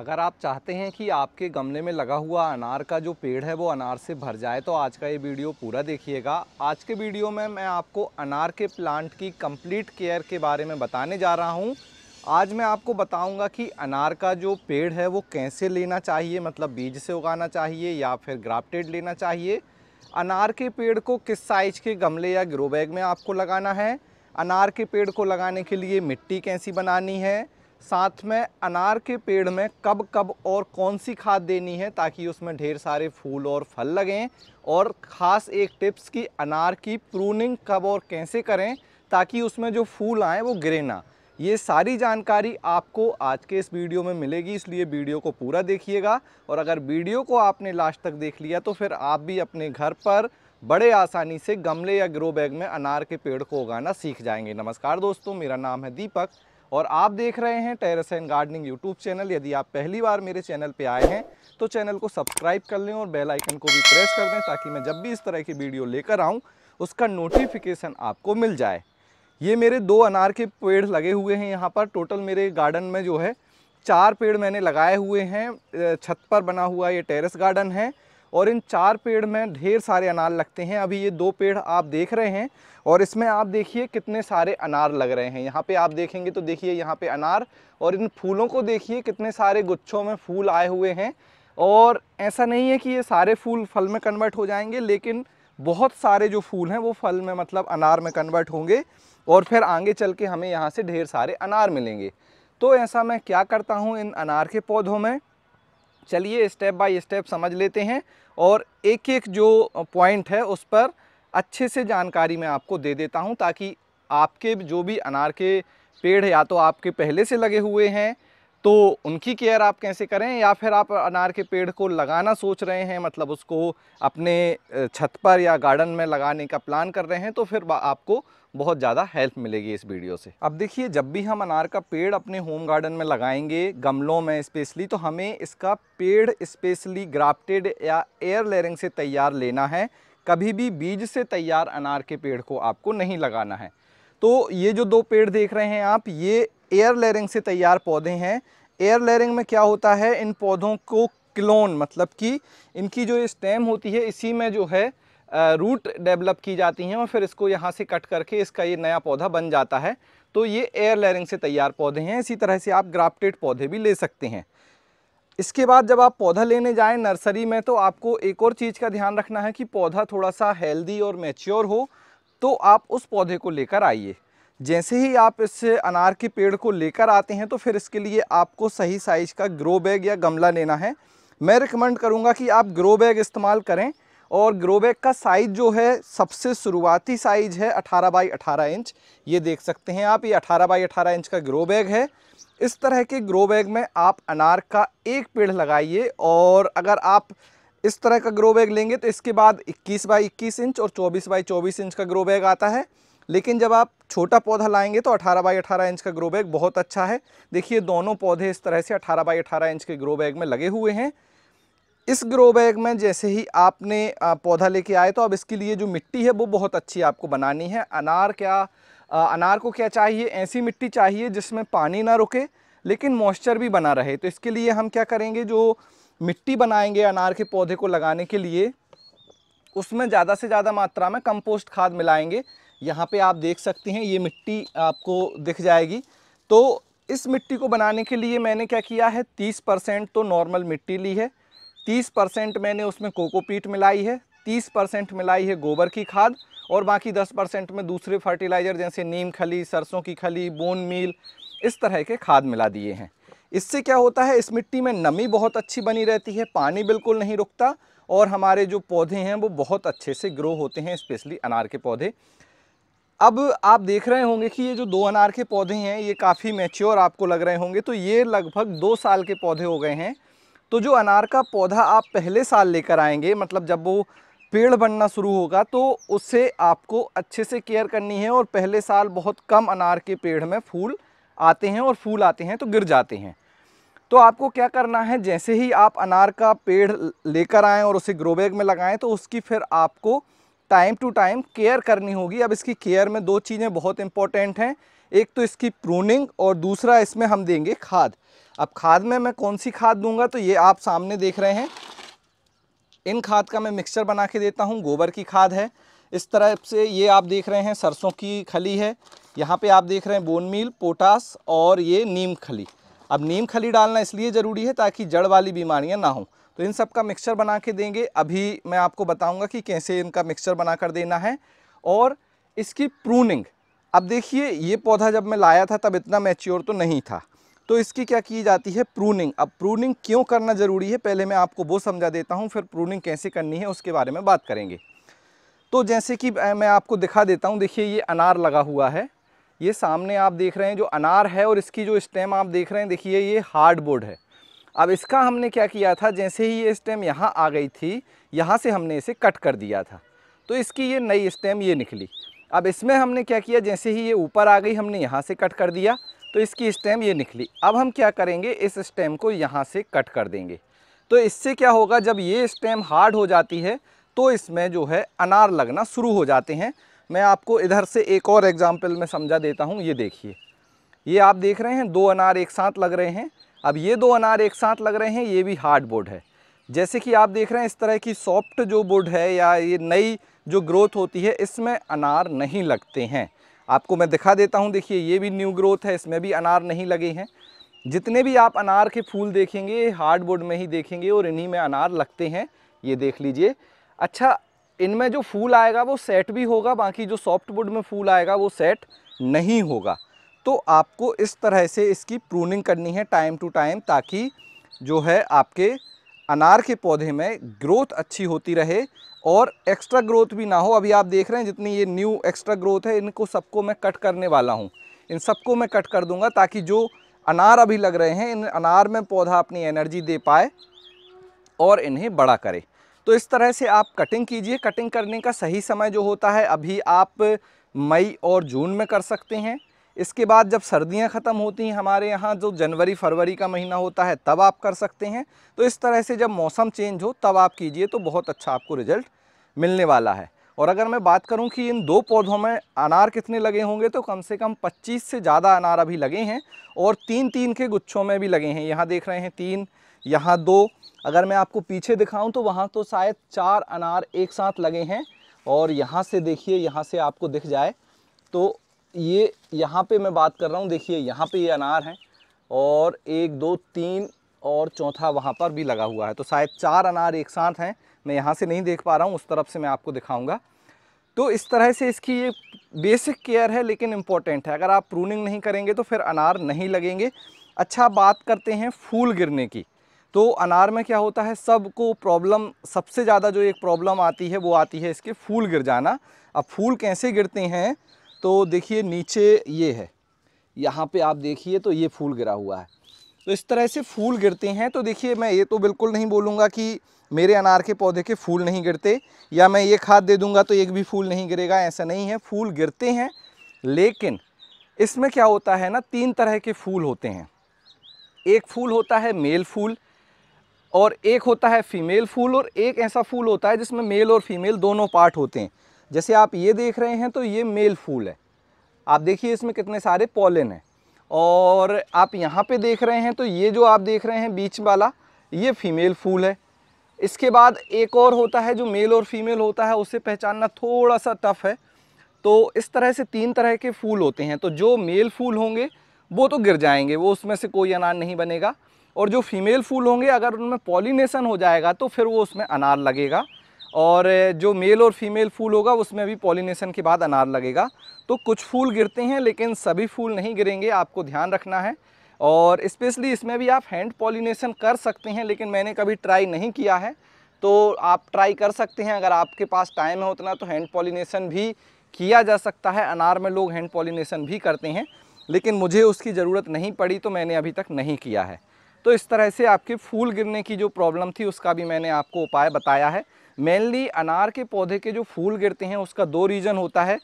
अगर आप चाहते हैं कि आपके गमले में लगा हुआ अनार का जो पेड़ है वो अनार से भर जाए तो आज का ये वीडियो पूरा देखिएगा आज के वीडियो में मैं आपको अनार के प्लांट की कंप्लीट केयर के बारे में बताने जा रहा हूँ आज मैं आपको बताऊंगा कि अनार का जो पेड़ है वो कैसे लेना चाहिए मतलब बीज से उगाना चाहिए या फिर ग्राफ्टेड लेना चाहिए अनार के पेड़ को किस साइज़ के गमले या ग्रो बैग में आपको लगाना है अनार के पेड़ को लगाने के लिए मिट्टी कैसी बनानी है साथ में अनार के पेड़ में कब कब और कौन सी खाद देनी है ताकि उसमें ढेर सारे फूल और फल लगें और ख़ास एक टिप्स कि अनार की प्रूनिंग कब और कैसे करें ताकि उसमें जो फूल आएँ वो गिरे ना ये सारी जानकारी आपको आज के इस वीडियो में मिलेगी इसलिए वीडियो को पूरा देखिएगा और अगर वीडियो को आपने लास्ट तक देख लिया तो फिर आप भी अपने घर पर बड़े आसानी से गमले या ग्रो बैग में अनार के पेड़ को उगाना सीख जाएंगे नमस्कार दोस्तों मेरा नाम है दीपक और आप देख रहे हैं terrace and gardening YouTube channel यदि आप पहली बार मेरे चैनल पे आए हैं तो चैनल को सब्सक्राइब कर लें और बेल आइकन को भी प्रेस कर दें ताकि मैं जब भी इस तरह की वीडियो लेकर आऊँ उसका नोटिफिकेशन आपको मिल जाए ये मेरे दो अनार के पेड़ लगे हुए हैं यहाँ पर टोटल मेरे गार्डन में जो है चार पेड़ मैंने लगाए हुए हैं छत पर बना हुआ ये टेरेस गार्डन है और इन चार पेड़ में ढेर सारे अनार लगते हैं अभी ये दो पेड़ आप देख रहे हैं और इसमें आप देखिए कितने सारे अनार लग रहे हैं यहाँ पे आप देखेंगे तो देखिए यहाँ पे अनार और इन फूलों को देखिए कितने सारे गुच्छों में फूल आए हुए हैं और ऐसा नहीं है कि ये सारे फूल फल में कन्वर्ट हो जाएंगे लेकिन बहुत सारे जो फूल हैं वो फल में मतलब अनार में कन्वर्ट होंगे और फिर आगे चल के हमें यहाँ से ढेर सारे अनार मिलेंगे तो ऐसा मैं क्या करता हूँ इन अनार के पौधों में चलिए स्टेप बाय स्टेप समझ लेते हैं और एक एक जो पॉइंट है उस पर अच्छे से जानकारी मैं आपको दे देता हूँ ताकि आपके जो भी अनार के पेड़ या तो आपके पहले से लगे हुए हैं तो उनकी केयर आप कैसे करें या फिर आप अनार के पेड़ को लगाना सोच रहे हैं मतलब उसको अपने छत पर या गार्डन में लगाने का प्लान कर रहे हैं तो फिर आपको बहुत ज़्यादा हेल्प मिलेगी इस वीडियो से अब देखिए जब भी हम अनार का पेड़ अपने होम गार्डन में लगाएंगे गमलों में स्पेशली तो हमें इसका पेड़ स्पेशली ग्राफ्टेड या एयर लेरिंग से तैयार लेना है कभी भी बीज से तैयार अनार के पेड़ को आपको नहीं लगाना है तो ये जो दो पेड़ देख रहे हैं आप ये एयर लेयरिंग से तैयार पौधे हैं एयर लेयरिंग में क्या होता है इन पौधों को क्लोन मतलब कि इनकी जो स्टेम होती है इसी में जो है रूट डेवलप की जाती हैं और फिर इसको यहाँ से कट करके इसका ये नया पौधा बन जाता है तो ये एयर लेयरिंग से तैयार पौधे हैं इसी तरह से आप ग्राफ्टेड पौधे भी ले सकते हैं इसके बाद जब आप पौधा लेने जाएं नर्सरी में तो आपको एक और चीज़ का ध्यान रखना है कि पौधा थोड़ा सा हेल्दी और मेच्योर हो तो आप उस पौधे को लेकर आइए जैसे ही आप इस अनार के पेड़ को लेकर आते हैं तो फिर इसके लिए आपको सही साइज़ का ग्रो बैग या गमला लेना है मैं रिकमेंड करूँगा कि आप ग्रो बैग इस्तेमाल करें और ग्रो बैग का साइज़ जो है सबसे शुरुआती साइज़ है 18 बाई 18 इंच ये देख सकते हैं आप ये 18 बाई 18 इंच का ग्रो बैग है इस तरह के ग्रो बैग में आप अनार का एक पेड़ लगाइए और अगर आप इस तरह का ग्रो बैग लेंगे तो इसके बाद 21 बाई 21 इंच और 24 बाई 24 इंच का ग्रो बैग आता है लेकिन जब आप छोटा पौधा लाएंगे तो 18 बाई 18 इंच का ग्रो बैग बहुत अच्छा है देखिए दोनों पौधे इस तरह से 18 बाई 18 इंच के ग्रो बैग में लगे हुए हैं इस ग्रो बैग में जैसे ही आपने पौधा लेके आए तो अब इसके लिए जो मिट्टी है वो बहुत अच्छी आपको बनानी है अनार क्या अनार को क्या चाहिए ऐसी मिट्टी चाहिए जिसमें पानी ना रुके लेकिन मॉइस्चर भी बना रहे तो इसके लिए हम क्या करेंगे जो मिट्टी बनाएंगे अनार के पौधे को लगाने के लिए उसमें ज़्यादा से ज़्यादा मात्रा में कंपोस्ट खाद मिलाएंगे यहाँ पे आप देख सकते हैं ये मिट्टी आपको दिख जाएगी तो इस मिट्टी को बनाने के लिए मैंने क्या किया है तीस परसेंट तो नॉर्मल मिट्टी ली है तीस परसेंट मैंने उसमें कोकोपीट मिलाई है तीस परसेंट मिलाई है गोबर की खाद और बाकी दस परसेंट में दूसरे फर्टिलाइज़र जैसे नीम खली सरसों की खली बोन मील इस तरह के खाद मिला दिए हैं इससे क्या होता है इस मिट्टी में नमी बहुत अच्छी बनी रहती है पानी बिल्कुल नहीं रुकता और हमारे जो पौधे हैं वो बहुत अच्छे से ग्रो होते हैं स्पेशली अनार के पौधे अब आप देख रहे होंगे कि ये जो दो अनार के पौधे हैं ये काफ़ी मैच्योर आपको लग रहे होंगे तो ये लगभग दो साल के पौधे हो गए हैं तो जो अनार का पौधा आप पहले साल लेकर आएंगे मतलब जब वो पेड़ बनना शुरू होगा तो उससे आपको अच्छे से केयर करनी है और पहले साल बहुत कम अनार के पेड़ में फूल आते हैं और फूल आते हैं तो गिर जाते हैं तो आपको क्या करना है जैसे ही आप अनार का पेड़ लेकर आएँ और उसे ग्रोबैग में लगाएँ तो उसकी फिर आपको टाइम टू टाइम केयर करनी होगी अब इसकी केयर में दो चीज़ें बहुत इंपॉर्टेंट हैं एक तो इसकी प्रूनिंग और दूसरा इसमें हम देंगे खाद अब खाद में मैं कौन सी खाद दूंगा तो ये आप सामने देख रहे हैं इन खाद का मैं मिक्सचर बना के देता हूँ गोबर की खाद है इस तरह से ये आप देख रहे हैं सरसों की खली है यहाँ पे आप देख रहे हैं बोन मील पोटास और ये नीम खली अब नीम खली डालना इसलिए ज़रूरी है ताकि जड़ वाली बीमारियाँ ना हों तो इन सब का मिक्सचर बना के देंगे अभी मैं आपको बताऊंगा कि कैसे इनका मिक्सचर बना कर देना है और इसकी प्रूनिंग अब देखिए ये पौधा जब मैं लाया था तब इतना मैच्योर तो नहीं था तो इसकी क्या की जाती है प्रूनिंग अब प्रूनिंग क्यों करना ज़रूरी है पहले मैं आपको वो समझा देता हूँ फिर प्रूनिंग कैसे करनी है उसके बारे में बात करेंगे तो जैसे कि मैं आपको दिखा देता हूँ देखिए ये अनार लगा हुआ है ये सामने आप देख रहे हैं जो अनार है और इसकी जो स्टेम आप देख रहे हैं देखिए ये हार्ड बोर्ड है अब इसका हमने क्या किया था जैसे ही ये स्टेम यहाँ आ गई थी यहाँ से हमने इसे कट कर दिया था तो इसकी ये नई स्टेम ये निकली अब इसमें हमने क्या किया जैसे ही ये ऊपर आ गई हमने यहाँ से कट कर दिया तो इसकी स्टेम ये निकली अब हम क्या करेंगे इस स्टेम को यहाँ से कट कर देंगे तो इससे क्या होगा जब ये स्टेम हार्ड हो जाती है तो इसमें जो है अनार लगना शुरू हो जाते हैं मैं आपको इधर से एक और एग्ज़ाम्पल में समझा देता हूँ ये देखिए ये आप देख रहे हैं दो अनार एक साथ लग रहे हैं अब ये दो अनार एक साथ लग रहे हैं ये भी हार्ड बोर्ड है जैसे कि आप देख रहे हैं इस तरह की सॉफ्ट जो बोर्ड है या ये नई जो ग्रोथ होती है इसमें अनार नहीं लगते हैं आपको मैं दिखा देता हूँ देखिए ये भी न्यू ग्रोथ है इसमें भी अनार नहीं लगे हैं जितने भी आप अनार के फूल देखेंगे हार्ड बोर्ड में ही देखेंगे और इन्हीं में अनार लगते हैं ये देख लीजिए अच्छा इनमें जो फूल आएगा वो सेट भी होगा बाकी जो सॉफ्ट बोर्ड में फूल आएगा वो सेट नहीं होगा तो आपको इस तरह से इसकी प्रूनिंग करनी है टाइम टू टाइम ताकि जो है आपके अनार के पौधे में ग्रोथ अच्छी होती रहे और एक्स्ट्रा ग्रोथ भी ना हो अभी आप देख रहे हैं जितनी ये न्यू एक्स्ट्रा ग्रोथ है इनको सबको मैं कट करने वाला हूँ इन सबको मैं कट कर दूँगा ताकि जो अनार अभी लग रहे हैं इन अनार में पौधा अपनी एनर्जी दे पाए और इन्हें बड़ा करे तो इस तरह से आप कटिंग कीजिए कटिंग करने का सही समय जो होता है अभी आप मई और जून में कर सकते हैं इसके बाद जब सर्दियां ख़त्म होती हैं हमारे यहाँ जो जनवरी फरवरी का महीना होता है तब आप कर सकते हैं तो इस तरह से जब मौसम चेंज हो तब आप कीजिए तो बहुत अच्छा आपको रिजल्ट मिलने वाला है और अगर मैं बात करूं कि इन दो पौधों में अनार कितने लगे होंगे तो कम से कम 25 से ज़्यादा अनार अभी लगे हैं और तीन तीन के गुच्छों में भी लगे हैं यहाँ देख रहे हैं तीन यहाँ दो अगर मैं आपको पीछे दिखाऊं तो वहाँ तो शायद चार अनार एक साथ लगे हैं और यहाँ से देखिए यहाँ से आपको दिख जाए तो ये यहाँ पे मैं बात कर रहा हूँ देखिए यहाँ पे ये यह अनार हैं और एक दो तीन और चौथा वहाँ पर भी लगा हुआ है तो शायद चार अनार एक साथ हैं मैं यहाँ से नहीं देख पा रहा हूँ उस तरफ से मैं आपको दिखाऊँगा तो इस तरह से इसकी ये बेसिक केयर है लेकिन इम्पॉर्टेंट है अगर आप प्रूनिंग नहीं करेंगे तो फिर अनार नहीं लगेंगे अच्छा बात करते हैं फूल गिरने की तो अनार में क्या होता है सबको प्रॉब्लम सबसे ज़्यादा जो एक प्रॉब्लम आती है वो आती है इसके फूल गिर जाना अब फूल कैसे गिरते हैं तो देखिए नीचे ये है यहाँ पे आप देखिए तो ये फूल गिरा हुआ है तो इस तरह से फूल गिरते हैं तो देखिए मैं ये तो बिल्कुल नहीं बोलूँगा कि मेरे अनार के पौधे के फूल नहीं गिरते या मैं ये खाद दे दूँगा तो एक भी फूल नहीं गिरेगा ऐसा नहीं है फूल गिरते हैं लेकिन इसमें क्या होता है ना तीन तरह के फूल होते हैं एक फूल होता है मेल फूल और एक होता है फीमेल फूल और एक ऐसा फूल होता है जिसमें मेल और फीमेल दोनों पार्ट होते हैं जैसे आप ये देख रहे हैं तो ये मेल फूल है आप देखिए इसमें कितने सारे पोलिन हैं और आप यहाँ पे देख रहे हैं तो ये जो आप देख रहे हैं बीच वाला ये फीमेल फूल है इसके बाद एक और होता है जो मेल और फीमेल होता है उसे पहचानना थोड़ा सा टफ है तो इस तरह से तीन तरह के फूल होते हैं तो जो मेल फूल होंगे वो तो गिर जाएंगे वो उसमें से कोई अनार नहीं बनेगा और जो फीमेल फूल होंगे अगर उनमें पॉलिनेशन हो जाएगा तो फिर वो उसमें अनार लगेगा और जो मेल और फीमेल फूल होगा उसमें भी पॉलिनेशन के बाद अनार लगेगा तो कुछ फूल गिरते हैं लेकिन सभी फूल नहीं गिरेंगे आपको ध्यान रखना है और स्पेशली इसमें भी आप हैंड पॉलिनेशन कर सकते हैं लेकिन मैंने कभी ट्राई नहीं किया है तो आप ट्राई कर सकते हैं अगर आपके पास टाइम है उतना तो हैंड पॉलिनेशन भी किया जा सकता है अनार में लोग हैंड पॉलिनेशन भी करते हैं लेकिन मुझे उसकी ज़रूरत नहीं पड़ी तो मैंने अभी तक नहीं किया है तो इस तरह से आपके फूल गिरने की जो प्रॉब्लम थी उसका भी मैंने आपको उपाय बताया है मेनली अनार के पौधे के जो फूल गिरते हैं उसका दो रीज़न होता है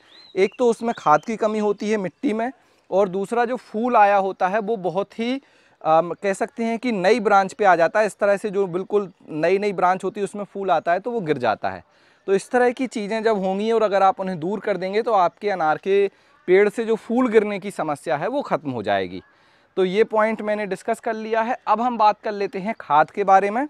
एक तो उसमें खाद की कमी होती है मिट्टी में और दूसरा जो फूल आया होता है वो बहुत ही आ, कह सकते हैं कि नई ब्रांच पे आ जाता है इस तरह से जो बिल्कुल नई नई ब्रांच होती है उसमें फूल आता है तो वो गिर जाता है तो इस तरह की चीज़ें जब होंगी और अगर आप उन्हें दूर कर देंगे तो आपके अनार के पेड़ से जो फूल गिरने की समस्या है वो ख़त्म हो जाएगी तो ये पॉइंट मैंने डिस्कस कर लिया है अब हम बात कर लेते हैं खाद के बारे में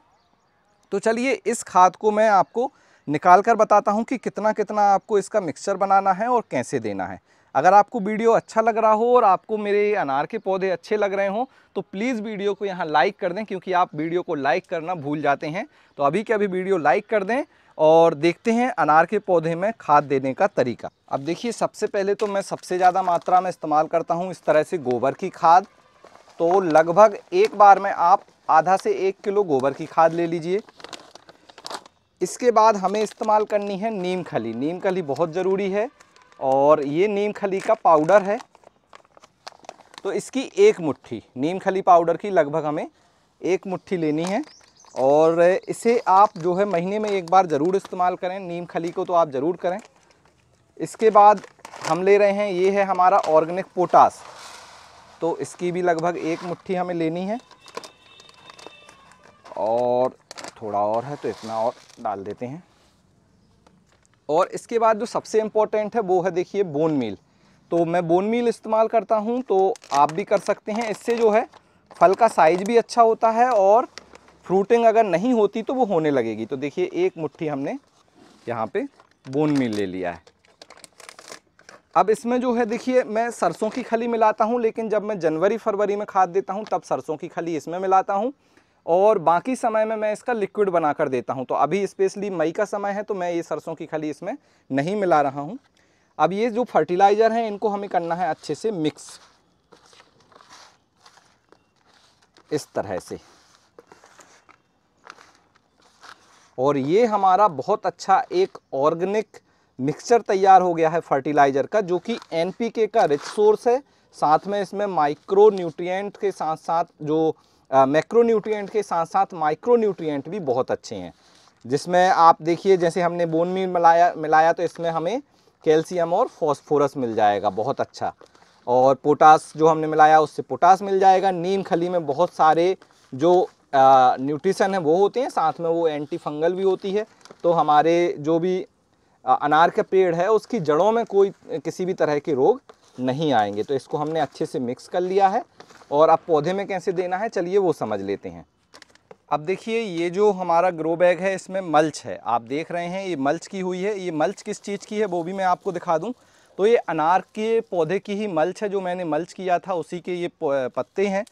तो चलिए इस खाद को मैं आपको निकाल कर बताता हूँ कि कितना कितना आपको इसका मिक्सचर बनाना है और कैसे देना है अगर आपको वीडियो अच्छा लग रहा हो और आपको मेरे अनार के पौधे अच्छे लग रहे हों तो प्लीज़ वीडियो को यहाँ लाइक कर दें क्योंकि आप वीडियो को लाइक करना भूल जाते हैं तो अभी के अभी वीडियो लाइक कर दें और देखते हैं अनार के पौधे में खाद देने का तरीका अब देखिए सबसे पहले तो मैं सबसे ज़्यादा मात्रा में इस्तेमाल करता हूँ इस तरह से गोबर की खाद तो लगभग एक बार में आप आधा से एक किलो गोबर की खाद ले लीजिए इसके बाद हमें इस्तेमाल करनी है नीम खली नीम खली बहुत ज़रूरी है और ये नीम खली का पाउडर है तो इसकी एक मुट्ठी नीम खली पाउडर की लगभग हमें एक मुट्ठी लेनी है और इसे आप जो है महीने में एक बार ज़रूर इस्तेमाल करें नीम खली को तो आप ज़रूर करें इसके बाद हम ले रहे हैं ये है हमारा ऑर्गेनिक पोटास तो इसकी भी लगभग एक मुट्ठी हमें लेनी है और थोड़ा और है तो इतना और डाल देते हैं और इसके बाद जो सबसे इम्पोर्टेंट है वो है देखिए बोन मील तो मैं बोन मील इस्तेमाल करता हूँ तो आप भी कर सकते हैं इससे जो है फल का साइज भी अच्छा होता है और फ्रूटिंग अगर नहीं होती तो वो होने लगेगी तो देखिए एक मुट्ठी हमने यहाँ पे बोन मील ले लिया है अब इसमें जो है देखिए मैं सरसों की खली मिलाता हूँ लेकिन जब मैं जनवरी फरवरी में खाद देता हूँ तब सरसों की खली इसमें मिलाता हूँ और बाकी समय में मैं इसका लिक्विड बना कर देता हूँ तो अभी स्पेशली मई का समय है तो मैं ये सरसों की खली इसमें नहीं मिला रहा हूँ अब ये जो फर्टिलाइज़र हैं इनको हमें करना है अच्छे से मिक्स इस तरह से और ये हमारा बहुत अच्छा एक ऑर्गेनिक मिक्सचर तैयार हो गया है फर्टिलाइज़र का जो कि एनपीके का रिच सोर्स है साथ में इसमें माइक्रो न्यूट्रिएंट के साथ साथ जो न्यूट्रियट के साथ साथ माइक्रोन्यूट्रिएंट भी बहुत अच्छे हैं जिसमें आप देखिए जैसे हमने बोन मील मिलाया मिलाया तो इसमें हमें कैल्शियम और फॉस्फोरस मिल जाएगा बहुत अच्छा और पोटास जो हमने मिलाया उससे पोटास मिल जाएगा नीम खली में बहुत सारे जो न्यूट्रिशन है वो होते हैं साथ में वो एंटी फंगल भी होती है तो हमारे जो भी आ, अनार का पेड़ है उसकी जड़ों में कोई किसी भी तरह के रोग नहीं आएंगे तो इसको हमने अच्छे से मिक्स कर लिया है और अब पौधे में कैसे देना है चलिए वो समझ लेते हैं अब देखिए ये जो हमारा ग्रो बैग है इसमें मल्च है आप देख रहे हैं ये मल्च की हुई है ये मल्च किस चीज़ की है वो भी मैं आपको दिखा दूँ तो ये अनार के पौधे की ही मल्च है जो मैंने मल्च किया था उसी के ये पत्ते हैं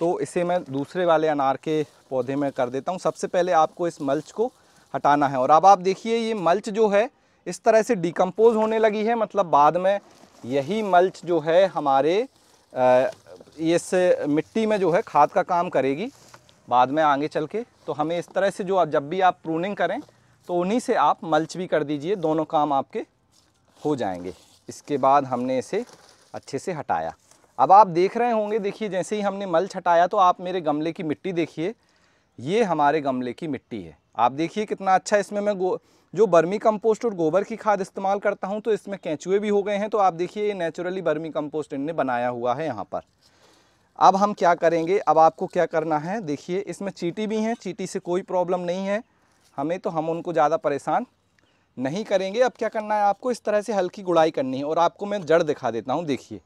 तो इसे मैं दूसरे वाले अनार के पौधे में कर देता हूँ सबसे पहले आपको इस मल्च को हटाना है और अब आप देखिए ये मल्च जो है इस तरह से डिकम्पोज़ होने लगी है मतलब बाद में यही मल्च जो है हमारे इस मिट्टी में जो है खाद का काम करेगी बाद में आगे चल के तो हमें इस तरह से जो जब भी आप प्रूनिंग करें तो उन्हीं से आप मल्च भी कर दीजिए दोनों काम आपके हो जाएंगे इसके बाद हमने इसे अच्छे से हटाया अब आप देख रहे होंगे देखिए जैसे ही हमने मल्च हटाया तो आप मेरे गमले की मिट्टी देखिए ये हमारे गमले की मिट्टी है आप देखिए कितना अच्छा इसमें मैं गो जो बर्मी कंपोस्ट और गोबर की खाद इस्तेमाल करता हूँ तो इसमें कैंचुए भी हो गए हैं तो आप देखिए ये नेचुरली बर्मी कंपोस्ट इनने बनाया हुआ है यहाँ पर अब हम क्या करेंगे अब आपको क्या करना है देखिए इसमें चीटी भी हैं चीटी से कोई प्रॉब्लम नहीं है हमें तो हम उनको ज़्यादा परेशान नहीं करेंगे अब क्या करना है आपको इस तरह से हल्की गुड़ाई करनी है और आपको मैं जड़ दिखा देता हूँ देखिए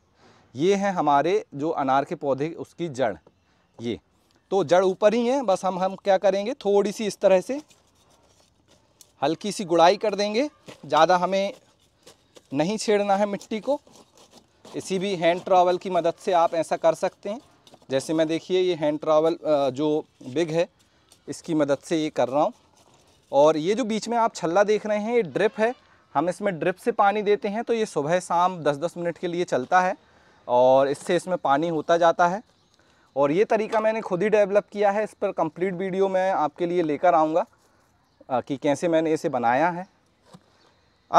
ये है हमारे जो अनार के पौधे उसकी जड़ ये तो जड़ ऊपर ही है बस हम हम क्या करेंगे थोड़ी सी इस तरह से हल्की सी गुड़ाई कर देंगे ज़्यादा हमें नहीं छेड़ना है मिट्टी को इसी भी हैंड ट्रावल की मदद से आप ऐसा कर सकते हैं जैसे मैं देखिए ये हैंड ट्रावल जो बिग है इसकी मदद से ये कर रहा हूँ और ये जो बीच में आप छल्ला देख रहे हैं ये ड्रिप है हम इसमें ड्रिप से पानी देते हैं तो ये सुबह शाम 10-10 मिनट के लिए चलता है और इससे इसमें पानी होता जाता है और ये तरीका मैंने खुद ही डेवलप किया है इस पर कंप्लीट वीडियो मैं आपके लिए लेकर आऊँगा कि कैसे मैंने इसे बनाया है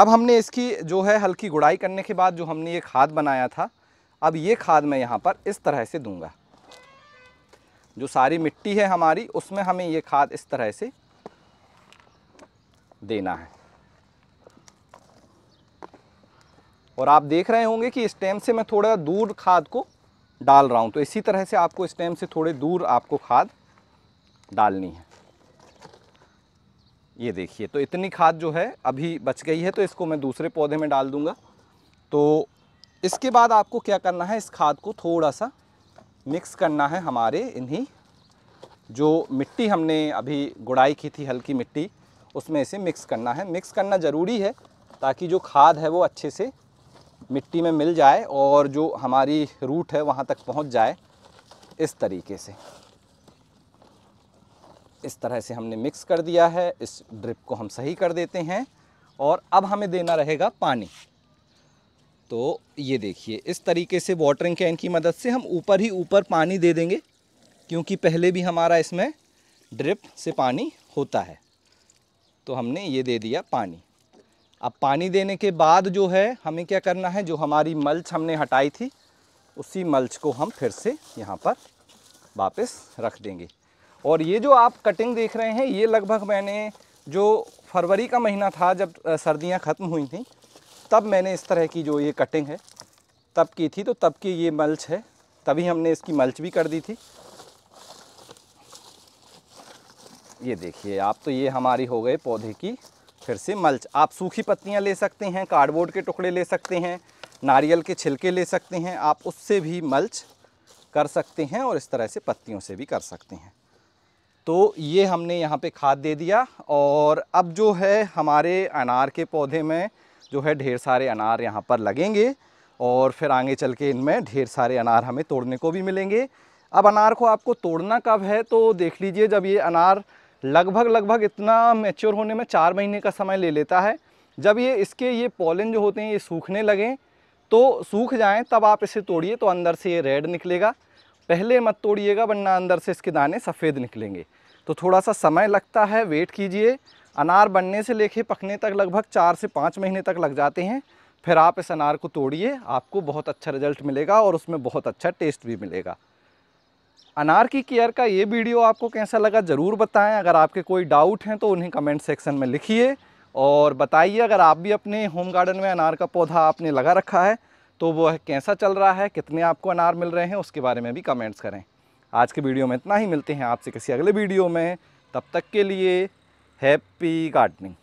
अब हमने इसकी जो है हल्की गुड़ाई करने के बाद जो हमने ये खाद बनाया था अब ये खाद मैं यहाँ पर इस तरह से दूंगा जो सारी मिट्टी है हमारी उसमें हमें ये खाद इस तरह से देना है और आप देख रहे होंगे कि स्टेम से मैं थोड़ा दूर खाद को डाल रहा हूँ तो इसी तरह से आपको स्टेम से थोड़े दूर आपको खाद डालनी है ये देखिए तो इतनी खाद जो है अभी बच गई है तो इसको मैं दूसरे पौधे में डाल दूँगा तो इसके बाद आपको क्या करना है इस खाद को थोड़ा सा मिक्स करना है हमारे इन्हीं जो मिट्टी हमने अभी गुड़ाई की थी हल्की मिट्टी उसमें इसे मिक्स करना है मिक्स करना ज़रूरी है ताकि जो खाद है वो अच्छे से मिट्टी में मिल जाए और जो हमारी रूट है वहाँ तक पहुँच जाए इस तरीके से इस तरह से हमने मिक्स कर दिया है इस ड्रिप को हम सही कर देते हैं और अब हमें देना रहेगा पानी तो ये देखिए इस तरीके से वाटरिंग कैन की मदद से हम ऊपर ही ऊपर पानी दे देंगे क्योंकि पहले भी हमारा इसमें ड्रिप से पानी होता है तो हमने ये दे दिया पानी अब पानी देने के बाद जो है हमें क्या करना है जो हमारी मल्च हमने हटाई थी उसी मल्च को हम फिर से यहाँ पर वापस रख देंगे और ये जो आप कटिंग देख रहे हैं ये लगभग मैंने जो फरवरी का महीना था जब सर्दियाँ ख़त्म हुई थी तब मैंने इस तरह की जो ये कटिंग है तब की थी तो तब की ये मल्च है तभी हमने इसकी मल्च भी कर दी थी ये देखिए आप तो ये हमारी हो गए पौधे की फिर से मल्च आप सूखी पत्तियाँ ले सकते हैं कार्डबोर्ड के टुकड़े ले सकते हैं नारियल के छिलके ले सकते हैं आप उससे भी मल्च कर सकते हैं और इस तरह से पत्तियों से भी कर सकते हैं तो ये हमने यहाँ पे खाद दे दिया और अब जो है हमारे अनार के पौधे में जो है ढेर सारे अनार यहाँ पर लगेंगे और फिर आगे चल के इनमें ढेर सारे अनार हमें तोड़ने को भी मिलेंगे अब अनार को आपको तोड़ना कब है तो देख लीजिए जब ये अनार लगभग लगभग इतना मेच्योर होने में चार महीने का समय ले लेता है जब ये इसके ये पोलन जो होते हैं ये सूखने लगें तो सूख जाएँ तब आप इसे तोड़िए तो अंदर से ये रेड निकलेगा पहले मत तोड़िएगा वरना अंदर से इसके दाने सफ़ेद निकलेंगे तो थोड़ा सा समय लगता है वेट कीजिए अनार बनने से लेके पकने तक लगभग चार से पाँच महीने तक लग जाते हैं फिर आप इस अनार को तोड़िए आपको बहुत अच्छा रिजल्ट मिलेगा और उसमें बहुत अच्छा टेस्ट भी मिलेगा अनार की केयर का ये वीडियो आपको कैसा लगा ज़रूर बताएं अगर आपके कोई डाउट हैं तो उन्हें कमेंट सेक्शन में लिखिए और बताइए अगर आप भी अपने होम गार्डन में अनार का पौधा आपने लगा रखा है तो वो है कैसा चल रहा है कितने आपको अनार मिल रहे हैं उसके बारे में भी कमेंट्स करें आज के वीडियो में इतना ही मिलते हैं आपसे किसी अगले वीडियो में तब तक के लिए हैप्पी गार्डनिंग